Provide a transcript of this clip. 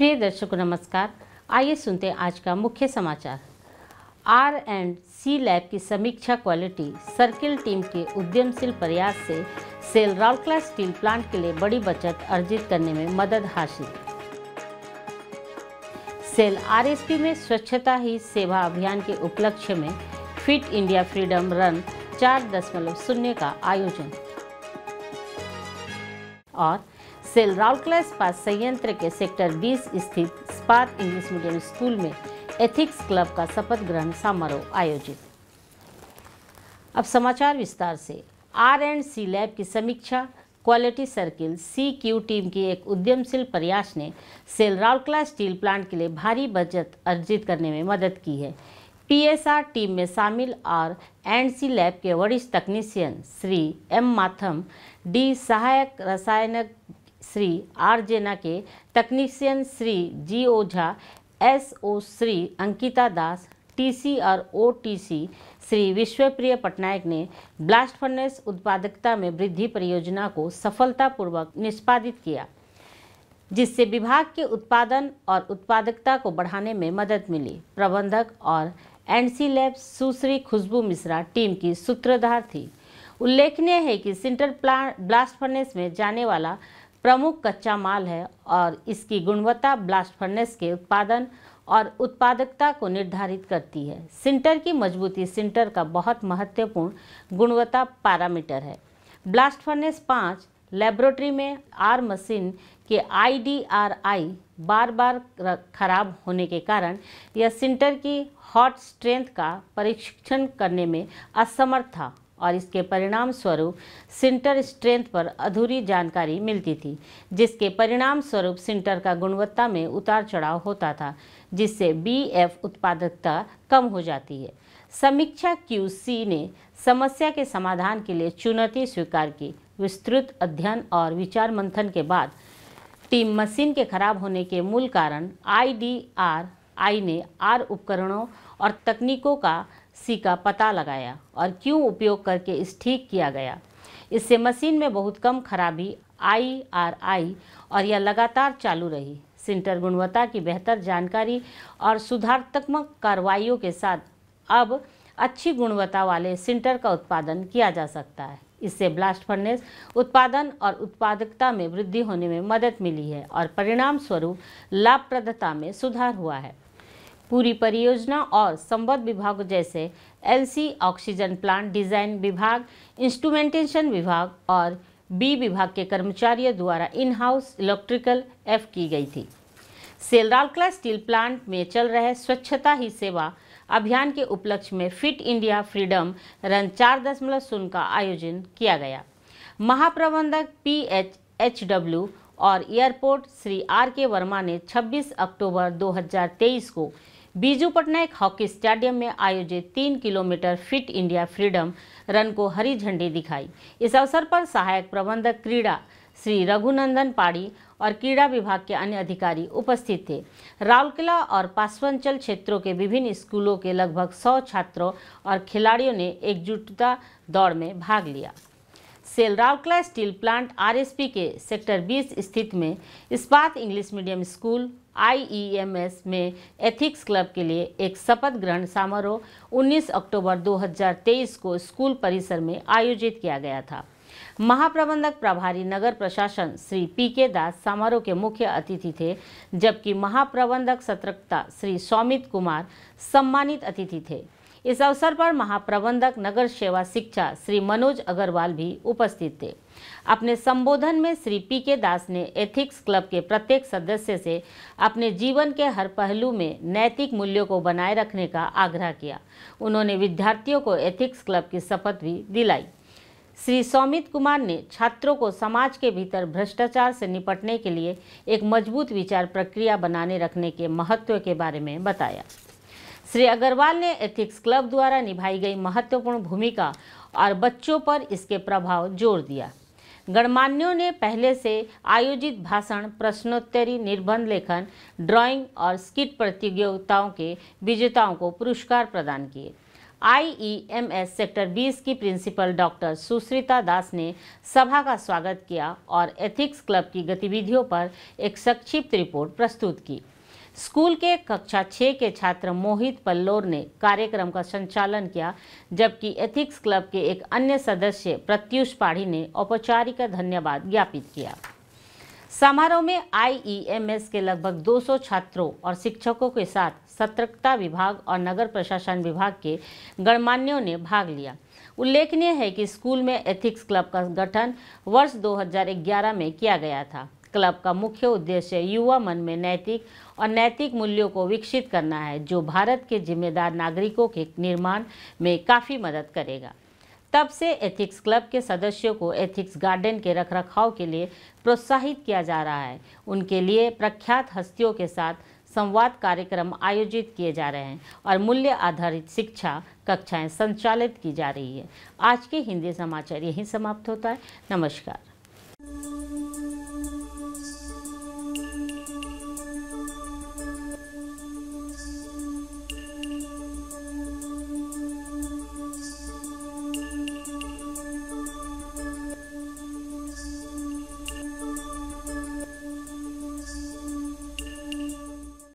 प्रिय दर्शकों नमस्कार आइए सुनते हैं आज का मुख्य समाचार आर एंड सी लैब की समीक्षा क्वालिटी सर्किल टीम के उद्यमशील प्रयास से सेल राउरकला स्टील प्लांट के लिए बड़ी बचत अर्जित करने में मदद हासिल सेल आरएसपी में स्वच्छता ही सेवा अभियान के उपलक्ष्य में फिट इंडिया फ्रीडम रन चार दशमलव शून्य का आयोजन और सेल सेलराउलकला इस्पात संयंत्र के सेक्टर 20 स्थित इस्पात इंग्लिश मीडियम स्कूल में एथिक्स क्लब का शपथ ग्रहण समारोह आयोजित अब समाचार विस्तार से आर एंड सी लैब की समीक्षा quality circle C Q team की एक उद्यमशील प्रयास ने सेल राउरकला स्टील प्लांट के लिए भारी बचत अर्जित करने में मदद की है पीएसआर टीम में शामिल आर एंड सी लैब के वरिष्ठ तकनीशियन श्री एम माथम डी सहायक रसायनक श्री आर जेना के तकनीशियन Shri G Ojha S O Shri Ankita Das TC और ओ सी श्री विश्वप्रिय पटनायक ने ब्लास्ट फर्नेस उत्पादकता में वृद्धि परियोजना को सफलतापूर्वक निष्पादित किया जिससे विभाग के उत्पादन और उत्पादकता को बढ़ाने में मदद मिली प्रबंधक और NC lab Sushri Khushboo Mishra team की सूत्रधार थी उल्लेखनीय है कि सेंटर प्लांट ब्लास्ट फर्नेस में जाने वाला प्रमुख कच्चा माल है और इसकी गुणवत्ता ब्लास्ट फर्नेस के उत्पादन और उत्पादकता को निर्धारित करती है सिंटर की मजबूती सिंटर का बहुत महत्वपूर्ण गुणवत्ता पैरामीटर है ब्लास्ट फर्नेस पाँच लेबोरेटरी में आर मशीन के आईडीआरआई बार बार खराब होने के कारण यह सिंटर की हॉट स्ट्रेंथ का परीक्षण करने में असमर्थ था और इसके परिणाम स्वरूप सिंटर स्ट्रेंथ पर अधूरी जानकारी मिलती थी जिसके परिणाम स्वरूप सिंटर का गुणवत्ता में उतार चढ़ाव होता था जिससे बीएफ उत्पादकता कम हो जाती है समीक्षा क्यूसी ने समस्या के समाधान के लिए चुनौती स्वीकार की विस्तृत अध्ययन और विचार मंथन के बाद टीम मशीन के खराब होने के मूल कारण आई डी आर आई ने आर उपकरणों और तकनीकों का सी का पता लगाया और क्यों उपयोग करके इस ठीक किया गया इससे मशीन में बहुत कम खराबी आई आर आई और यह लगातार चालू रही सिंटर गुणवत्ता की बेहतर जानकारी और सुधारात्मक कार्रवाइयों के साथ अब अच्छी गुणवत्ता वाले सिंटर का उत्पादन किया जा सकता है इससे ब्लास्ट फर्नेस उत्पादन और उत्पादकता में वृद्धि होने में मदद मिली है और परिणाम स्वरूप लाभप्रदता में सुधार हुआ है पूरी परियोजना और संबद्ध विभाग जैसे एलसी ऑक्सीजन प्लांट डिजाइन विभाग इंस्ट्रूमेंटेशन विभाग और बी विभाग के कर्मचारियों द्वारा इन हाउस इलेक्ट्रिकल एफ की गई थी सेलरालकला स्टील प्लांट में चल रहे स्वच्छता ही सेवा अभियान के उपलक्ष्य में फिट इंडिया फ्रीडम रन चार दशमलव शून्य का आयोजन किया गया महाप्रबंधक पी एच एच डब्ल्यू और airport Shri R K Verma ने 26 अक्टूबर 2023 को बीजू पटनायक हॉकी स्टेडियम में आयोजित तीन kilometre fit India freedom run को हरी झंडी दिखाई इस अवसर पर सहायक प्रबंधक क्रीड़ा श्री रघुनंदन पाड़ी और क्रीड़ा विभाग के अन्य अधिकारी उपस्थित थे किला और पासवंचल क्षेत्रों के विभिन्न स्कूलों के लगभग सौ छात्रों और खिलाड़ियों ने एकजुटता दौड़ में भाग लिया SAIL Rourkela steel plant RSP के सेक्टर 20 स्थित में इस्पात इंग्लिश मीडियम स्कूल आईईएमएस में एथिक्स क्लब के लिए एक शपथ ग्रहण समारोह 19 अक्टूबर 2023 को स्कूल परिसर में आयोजित किया गया था महाप्रबंधक प्रभारी नगर प्रशासन श्री पी के दास समारोह के मुख्य अतिथि थे जबकि महाप्रबंधक सतर्कता श्री सौमित कुमार सम्मानित अतिथि थे इस अवसर पर महाप्रबंधक नगर सेवा शिक्षा श्री मनोज अग्रवाल भी उपस्थित थे अपने संबोधन में श्री पी के दास ने एथिक्स क्लब के प्रत्येक सदस्य से अपने जीवन के हर पहलू में नैतिक मूल्यों को बनाए रखने का आग्रह किया उन्होंने विद्यार्थियों को एथिक्स क्लब की शपथ भी दिलाई श्री सौमित कुमार ने छात्रों को समाज के भीतर भ्रष्टाचार से निपटने के लिए एक मजबूत विचार प्रक्रिया बनाने रखने के महत्व के बारे में बताया श्री अग्रवाल ने एथिक्स क्लब द्वारा निभाई गई महत्वपूर्ण भूमिका और बच्चों पर इसके प्रभाव जोर दिया गणमान्यों ने पहले से आयोजित भाषण प्रश्नोत्तरी निर्बंध लेखन ड्राइंग और स्किट प्रतियोगिताओं के विजेताओं को पुरस्कार प्रदान किए आईईएमएस सेक्टर 20 की प्रिंसिपल डॉक्टर सुश्रिता दास ने सभा का स्वागत किया और एथिक्स क्लब की गतिविधियों पर एक संक्षिप्त रिपोर्ट प्रस्तुत की स्कूल के कक्षा छः के छात्र मोहित पल्लोर ने कार्यक्रम का संचालन किया जबकि एथिक्स क्लब के एक अन्य सदस्य प्रत्युष पाढ़ी ने औपचारिक धन्यवाद ज्ञापित किया समारोह में आई e के लगभग 200 छात्रों और शिक्षकों के साथ सतर्कता विभाग और नगर प्रशासन विभाग के गणमान्यों ने भाग लिया उल्लेखनीय है कि स्कूल में एथिक्स क्लब का गठन वर्ष 2011 में किया गया था क्लब का मुख्य उद्देश्य युवा मन में नैतिक और नैतिक मूल्यों को विकसित करना है जो भारत के जिम्मेदार नागरिकों के निर्माण में काफ़ी मदद करेगा तब से एथिक्स क्लब के सदस्यों को एथिक्स गार्डन के रखरखाव के लिए प्रोत्साहित किया जा रहा है उनके लिए प्रख्यात हस्तियों के साथ संवाद कार्यक्रम आयोजित किए जा रहे हैं और मूल्य आधारित शिक्षा कक्षाएं संचालित की जा रही है आज के हिंदी समाचार यहीं समाप्त होता है नमस्कार